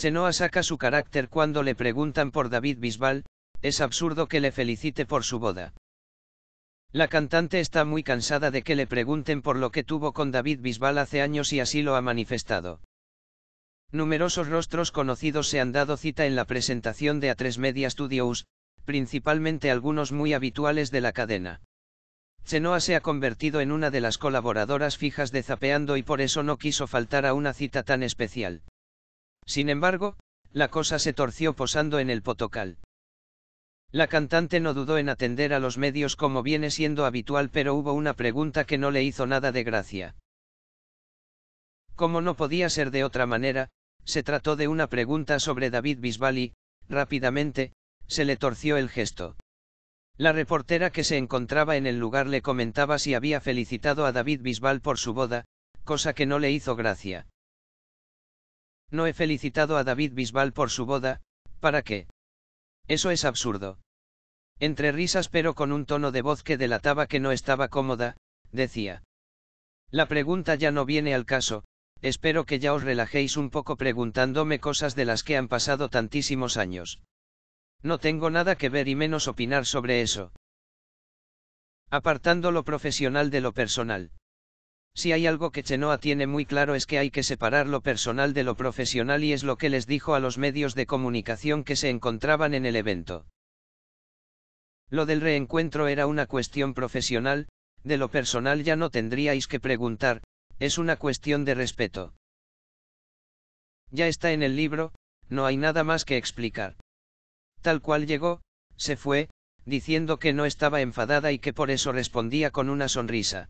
Chenoa saca su carácter cuando le preguntan por David Bisbal, es absurdo que le felicite por su boda. La cantante está muy cansada de que le pregunten por lo que tuvo con David Bisbal hace años y así lo ha manifestado. Numerosos rostros conocidos se han dado cita en la presentación de A3 Media Studios, principalmente algunos muy habituales de la cadena. Chenoa se ha convertido en una de las colaboradoras fijas de Zapeando y por eso no quiso faltar a una cita tan especial. Sin embargo, la cosa se torció posando en el potocal. La cantante no dudó en atender a los medios como viene siendo habitual, pero hubo una pregunta que no le hizo nada de gracia. Como no podía ser de otra manera, se trató de una pregunta sobre David Bisbal y, rápidamente, se le torció el gesto. La reportera que se encontraba en el lugar le comentaba si había felicitado a David Bisbal por su boda, cosa que no le hizo gracia. No he felicitado a David Bisbal por su boda, ¿para qué? Eso es absurdo. Entre risas pero con un tono de voz que delataba que no estaba cómoda, decía. La pregunta ya no viene al caso, espero que ya os relajéis un poco preguntándome cosas de las que han pasado tantísimos años. No tengo nada que ver y menos opinar sobre eso. Apartando lo profesional de lo personal. Si hay algo que Chenoa tiene muy claro es que hay que separar lo personal de lo profesional y es lo que les dijo a los medios de comunicación que se encontraban en el evento. Lo del reencuentro era una cuestión profesional, de lo personal ya no tendríais que preguntar, es una cuestión de respeto. Ya está en el libro, no hay nada más que explicar. Tal cual llegó, se fue, diciendo que no estaba enfadada y que por eso respondía con una sonrisa.